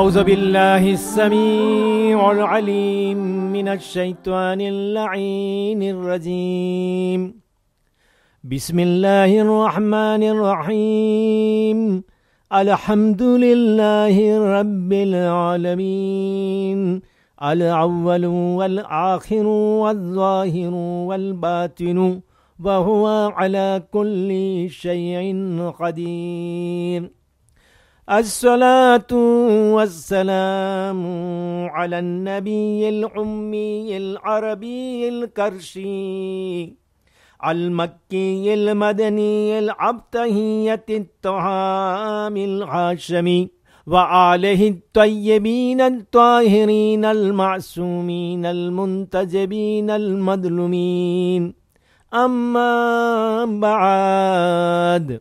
أعوذ بالله السميع العليم من الشيطان اللعين الرجيم بسم الله الرحمن الرحيم الحمد لله رب العالمين الأول والآخر والظاهر والباطن وهو على كل شيء قدير الصلاة والسلام على النبي العمي العربي الكرشي المكي المدني العبتهية الطعام العاشمي وآله الطيبين الطاهرين المعصومين المنتجبين المظلومين أما بعد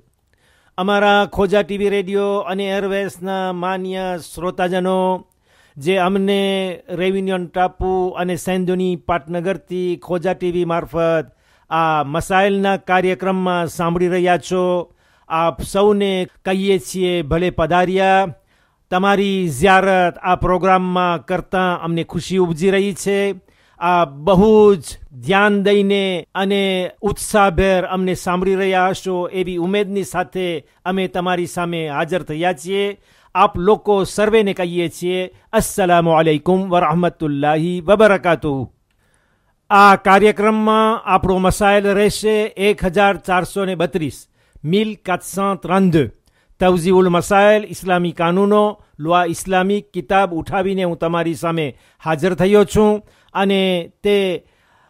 અમારા ખોજા TV radio અને એરવેસના માન્ય શ્રોતાજનો જે અમને રેવિન્યન ટાપુ અને સેન્ધોની પાટનગરથી ખોજા ટીવી મારફત આ મસાઇલના કાર્યક્રમમાં સાંભળી રહ્યા છો આપ સૌને કહીએ છીએ ભલે પધાર્યા તમારી ઝિયારત આ પ્રોગ્રામમાં કરતાં અમને ખુશી ઉપજી રહી છે આ બહુ જ ધ્યાન દઈને અને ઉત્સાહભેર અમને સાંભળી રહ્યા હશો એવી ઉમેદની સાથે અમે તમારી સામે હાજર થયા છીએ આપ લોકો સર્વેને કહીએ છીએ અસલામ આલૈકુમ વરહમતુલ્લાહી વબરકાતુ આ કાર્યક્રમમાં આપણો મસાયલ રહેશે એક હજાર ચારસો ને બત્રીસ મિલ કાતસા ત્રાંધ તવઝીઉલ મસાયલ ઇસ્લામી કાનૂનો લુઆ ઇસ્લામિક કિતાબ ઉઠાવીને હું તમારી સામે હાજર થયો છું અને તે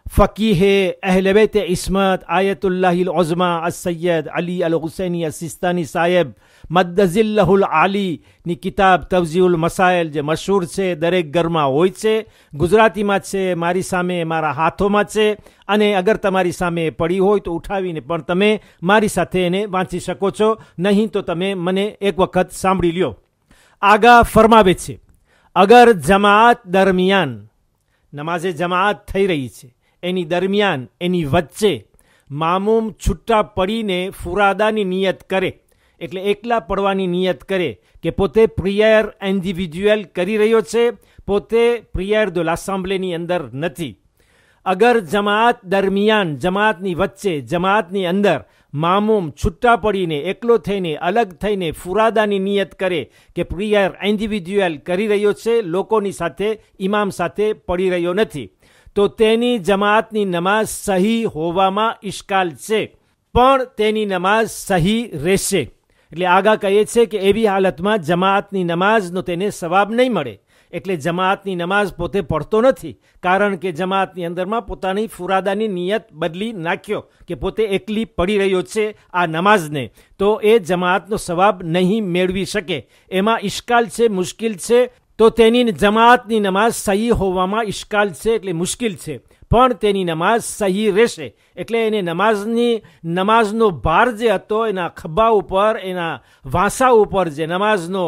ફકીહ અહેલબૈત ઇસ્મત આયતુલલા અલ ઉઝમા અસયદ અલી અલ હุસૈની અસિस्तानी સાહેબ મદદિલ્લેહુ અલી ની કિતાબ તવઝીઉલ મસાઈલ જે મશહૂર છે દરેક ગરમા હોય છે ગુજરાતીમાં છે મારી સામે મારા હાથોમાં છે અને અગર તમારી સામે પડી હોય તો ઉઠાવીને પણ તમે મારી સાથે એને વાંચી શકો છો નહીં તો તમે મને એક વખત સાંભળી લ્યો આગા ફરમાવે છે અગર જમાત દરમિયાન નમાઝે જમાત થઈ રહી છે એની દરમિયાન એની વચ્ચે મામૂમ છૂટા પડીને ફુરાદાની નિયત કરે એટલે એકલા પડવાની નિયત કરે કે પોતે પ્રિયર ઇન્ડિવિજ્યુઅલ કરી રહ્યો છે પોતે પ્રિયર દોલ આસામ્બલેની અંદર નથી અગર જમાત દરમિયાન જમાતની વચ્ચે જમાતની અંદર મામૂમ છૂટા પડીને એકલો થઈને અલગ થઈને ફુરાદાની નિયત કરે કે પ્રિયર ઇન્ડિવિજ્યુઅલ કરી રહ્યો છે લોકોની સાથે ઇમામ સાથે પડી રહ્યો નથી તો તેની જમાતની નમાઝ સહી હોવામાં ઇશ્કાલ છે પણ તેની નમાઝ સહી રહેશે એટલે આગા કહીએ છે કે એવી હાલતમાં જમાતની નમાઝનો તેને સવાબ નહીં મળે એટલે જમાતની નમાઝ પોતે પડતો નથી કારણ કે જમાતની અંદરમાં પોતાની ફુરાદાની નિયત બદલી નાખ્યો કે પોતે એકલી પડી રહ્યો છે આ નમાઝને તો એ જમાતનો સવાબ નહીં મેળવી શકે એમાં ઇશ્કાલ છે મુશ્કેલ છે તો તેની જમાતની નમાઝ સહી હોવામાં ઇશ્કાલ છે એટલે મુશ્કેલ છે પણ તેની નમાઝ સહી રહેશે એટલે એને નમાઝની નમાઝનો ભાર જે હતો એના ખભા ઉપર એના વાંસા ઉપર જે નમાઝનો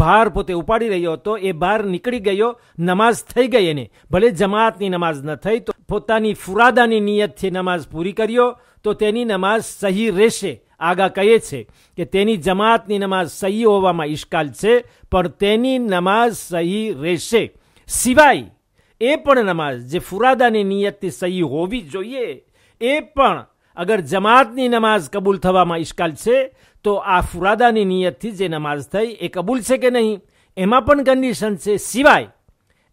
ભાર પોતે ઉપાડી રહ્યો હતો એ બહાર નીકળી ગયો નમાઝ થઈ ગઈ એને ભલે જમાતની નમાઝ ન થઈ તો પોતાની ફુરાદાની નિયતથી નમાઝ પૂરી કર્યો તો તેની નમાઝ સહી રહેશે આગા કહે છે કે તેની જમાતની નમાઝ સહી હોવામાં ઇશ્કાલ છે પણ તેની નમાઝ સહી રહેશે સિવાય એ પણ નમાઝ જે ફુરાદાની નિયતથી સહી હોવી જોઈએ એ પણ અગર જમાતની નમાઝ કબૂલ થવામાં ઇશ્કાલ છે તો આ ફુરાદાની નિયતથી જે નમાઝ થઈ એ કબૂલ છે કે નહીં એમાં પણ કન્ડિશન છે સિવાય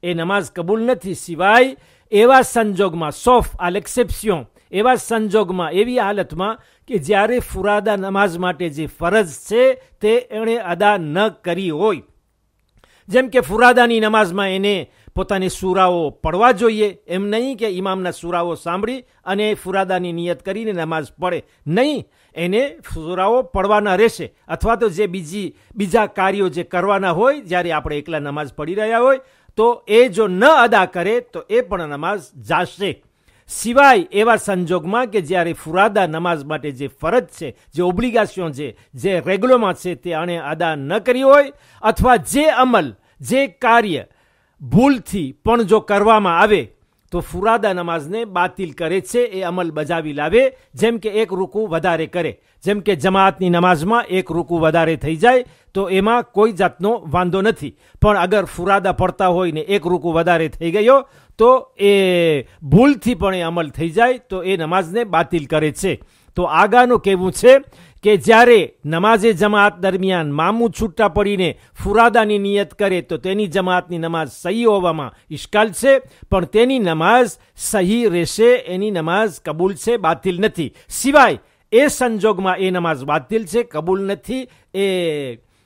એ નમાઝ કબૂલ નથી સિવાય એવા સંજોગમાં સોફ આલ એક્સેપ્સિયો એવા સંજોગમાં એવી હાલતમાં કે જ્યારે ફુરાદા નમાઝ માટે જે ફરજ છે તે એણે અદા ન કરી હોય જેમ કે ફુરાદાની નમાઝમાં એને પોતાની સુરાઓ પડવા જોઈએ એમ નહીં કે ઇમામના સુરાઓ સાંભળી અને ફુરાદાની નિયત કરીને નમાઝ પડે નહીં એને સુરાઓ પડવાના રહેશે અથવા તો જે બીજી બીજા કાર્યો જે કરવાના હોય જ્યારે આપણે એકલા નમાઝ પડી રહ્યા હોય તો એ જો ન અદા કરે તો એ પણ નમાઝ જાશે સિવાય એવા સંજોગમાં કે જ્યારે ફુરાદા નમાઝ માટે જે ફરજ છે જે ઓબ્લિગેશન છે જે રેગ્યુલરમાં છે તે અણે અદા ન કરી હોય અથવા જે અમલ જે કાર્ય ભૂલથી પણ જો કરવામાં આવે તો ફુરાદા નમાઝને બાતિલ કરે છે એ અમલ બજાવી લાવે જેમ કે એક રૂકુ વધારે કરે જેમ કે જમાતની નમાઝમાં એક રૂકુ વધારે થઈ જાય તો એમાં કોઈ જાતનો વાંધો નથી પણ અગર ફુરાદા પડતા હોય ને એક રૂકુ વધારે થઈ ગયો તો એ ભૂલથી પણ એ અમલ થઈ જાય તો એ નમાઝને બાતિલ કરે છે તો આગાનું કહેવું છે કે જ્યારે નમાઝે જમાત દરમિયાન મામૂ છૂટા પડીને ફુરાદાની નિયત કરે તો તેની જમાતની નમાઝ સહી હોવામાં ઇશ્કાલ છે પણ તેની નમાઝ સહી રહેશે એની નમાઝ કબૂલ છે બાતિલ નથી સિવાય એ સંજોગમાં એ નમાઝ બાતિલ છે કબૂલ નથી એ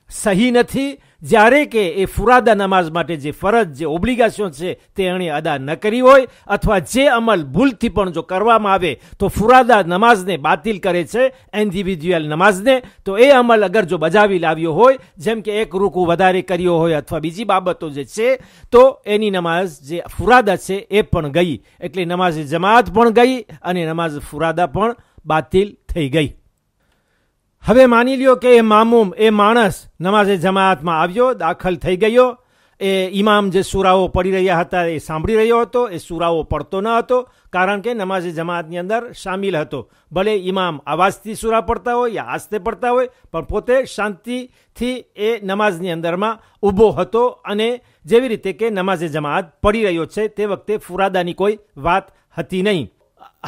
સહી નથી જ્યારે કે એ ફુરાદા નમાઝ માટે જે ફરજ જે ઓબ્લિગેશન છે તે એણે અદા ન કરી હોય અથવા જે અમલ ભૂલથી પણ જો કરવામાં આવે તો ફુરાદા નમાઝને બાતિલ કરે છે ઇન્ડિવિજ્યુઅલ નમાઝને તો એ અમલ અગર જો બજાવી લાવ્યો હોય જેમ કે એક રૂકુ વધારે કર્યો હોય અથવા બીજી બાબતો જે છે તો એની નમાઝ જે ફુરાદા છે એ પણ ગઈ એટલે નમાઝ જમાત પણ ગઈ અને નમાઝ ફુરાદા પણ બાતિલ થઈ ગઈ હવે માની લ્યો કે એ મામૂમ એ માણસ નમાઝે જમાઆતમાં આવ્યો દાખલ થઈ ગયો એ ઇમામ જે સુરાઓ પડી રહ્યા હતા એ સાંભળી રહ્યો હતો એ સુરાઓ પડતો ન હતો કારણ કે નમાઝે જમાતની અંદર સામેલ હતો ભલે ઇમામ અવાજથી સુરા પડતા હોય યા આસ્તે પડતા હોય પણ પોતે શાંતિથી એ નમાઝની અંદરમાં ઊભો હતો અને જેવી રીતે કે નમાઝે જમાત પડી રહ્યો છે તે વખતે ફુરાદાની કોઈ વાત હતી નહીં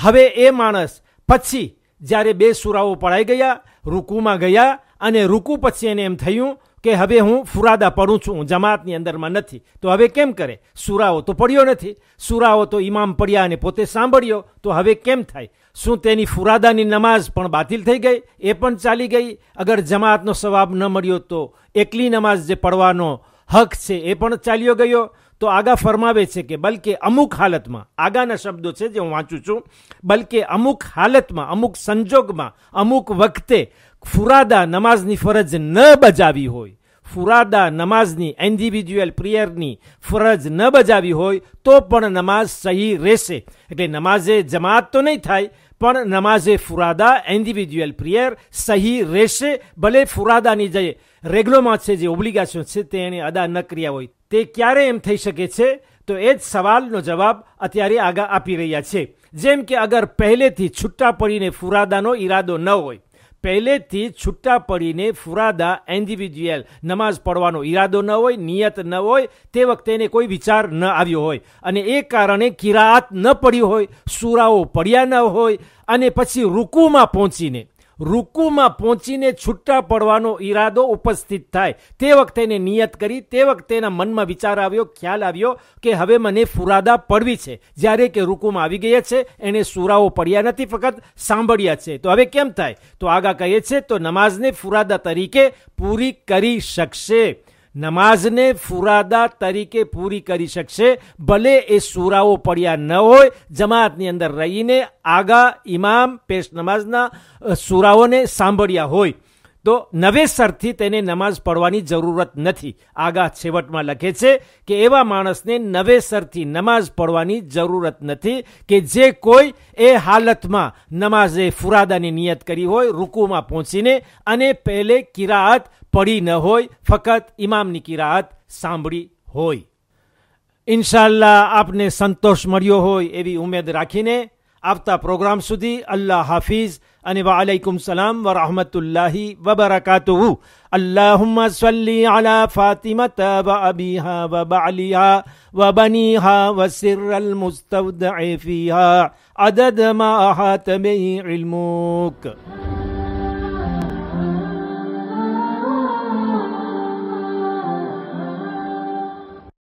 હવે એ માણસ પછી જ્યારે બે સુરાઓ પડાઈ ગયા રૂકુમાં ગયા અને રૂકુ પછી એને એમ થયું કે હવે હું ફુરાદા પડું છું હું જમાતની અંદરમાં નથી તો હવે કેમ કરે સુરાઓ તો પડ્યો નથી સુરાઓ તો ઇમામ પડ્યા અને પોતે સાંભળ્યો તો હવે કેમ થાય શું તેની ફુરાદાની નમાઝ પણ બાતિલ થઈ ગઈ એ પણ ચાલી ગઈ અગર જમાતનો સવાબ ન મળ્યો તો એકલી નમાઝ જે પડવાનો હક છે એ પણ ચાલ્યો ગયો તો આગા ફરમાવે છે કે બલકે અમુક હાલતમાં આગાના શબ્દો છે જે હું વાંચું છું બલકે અમુક હાલતમાં અમુક સંજોગમાં અમુક વખતે ફુરાદા નમાઝની ફરજ ન બજાવી હોય ફુરાદા નમાઝની ઇન્ડિવિજ્યુઅલ પ્રેયરની ફરજ ન બજાવી હોય તો પણ નમાઝ સહી રહેશે એટલે નમાઝે જમાત તો નહીં થાય પણ નમાઝે ફુરાદા ઇન્ડિવિજ્યુઅલ પ્રિયર સહી રહેશે ભલે ફુરાદાની જે રેગ્લોમાં છે જે ઓબ્લિગેશન છે તેણે અદા ન કર્યા હોય તે ક્યારે એમ થઈ શકે છે તો એ જ સવાલનો જવાબ અત્યારે આગા આપી રહ્યા છે જેમ કે અગર પહેલેથી છૂટા પડીને ફુરાદાનો ઈરાદો ન હોય પહેલેથી જ છૂટા પડીને ફુરાદા ઇન્ડિવિજ્યુઅલ નમાઝ પડવાનો ઈરાદો ન હોય નિયત ન હોય તે વખતે એને કોઈ વિચાર ન આવ્યો હોય અને એ કારણે કિરાત ન પડી હોય સુરાઓ પડ્યા ન હોય અને પછી રૂકુમાં પહોંચીને રૂકુમાં પહોંચીને છૂટા પડવાનો ઈરાદો ઉપસ્થિત થાય તે વખતે એને નિયત કરી તે વખતે એના મનમાં વિચાર આવ્યો ખ્યાલ આવ્યો કે હવે મને ફુરાદા પડવી છે જ્યારે કે રૂકુમાં આવી ગયા છે એને સુરાઓ પડ્યા નથી ફક્ત સાંભળ્યા છે તો હવે કેમ થાય તો આગા કહીએ છે તો નમાઝને ફુરાદા તરીકે પૂરી કરી શકશે નમાઝને ફુરાદા તરીકે પૂરી કરી શકશે ભલે એ સુરાઓ પડ્યા ન હોય જમાતની અંદર રહીને આગા ઇમામ પેશ નમાઝના સુરાઓને સાંભળ્યા હોય તો નવેસરથી તેને નમાઝ પઢવાની જરૂરત નથી આગા છેવટમાં લખે છે કે એવા માણસને નવેસરથી નમાઝ પડવાની જરૂરત નથી કે જે કોઈ એ હાલતમાં નમાઝે ફુરાદાની નિયત કરી હોય રૂકુમાં પહોંચીને અને પહેલે કિરાઅત પડી ન હોય ફક્ત ઇમામની કિરાઅત સાંભળી હોય ઇન્શાલ્લાહ આપને સંતોષ મળ્યો હોય એવી ઉમેદ રાખીને આવતા પ્રોગ્રામ સુધી અલ્લાહ હાફિઝ اني وعليكم السلام ورحمة الله وبركاته اللهم صل على فاطمة وأبيها وبعليها وبنيها وسر المستودع فيها عدد ما أحاط به علمك